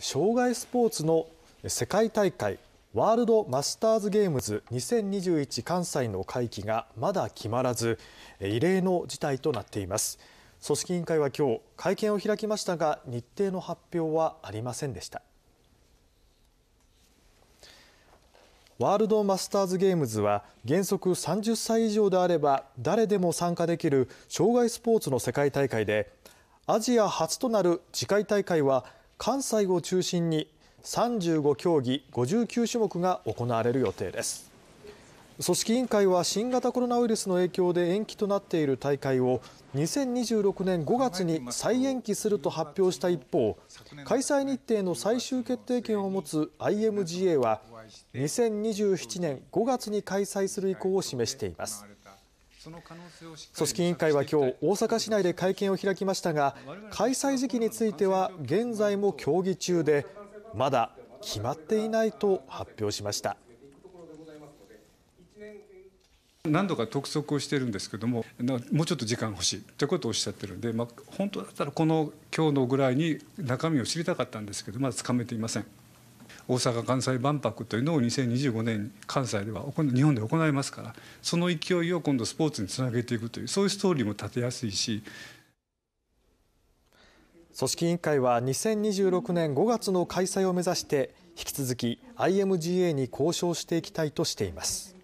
障害スポーツの世界大会ワールドマスターズゲームズ2021関西の会期がまだ決まらず異例の事態となっています組織委員会は今日会見を開きましたが日程の発表はありませんでしたワールドマスターズゲームズは原則30歳以上であれば誰でも参加できる障害スポーツの世界大会でアジア初となる次回大会は関西を中心に35競技59種目が行われる予定です組織委員会は新型コロナウイルスの影響で延期となっている大会を2026年5月に再延期すると発表した一方開催日程の最終決定権を持つ IMGA は2027年5月に開催する意向を示しています組織委員会は今日大阪市内で会見を開きましたが開催時期については現在も協議中でまだ決まっていないと発表しました何度か督促をしてるんですけどももうちょっと時間欲しいということをおっしゃってるんで、まあ、本当だったらこの今日のぐらいに中身を知りたかったんですけどまだつかめていません。大阪・関西万博というのを2025年に関西では日本で行いますからその勢いを今度スポーツにつなげていくというそういうストーリーも立てやすいし組織委員会は2026年5月の開催を目指して引き続き IMGA に交渉していきたいとしています。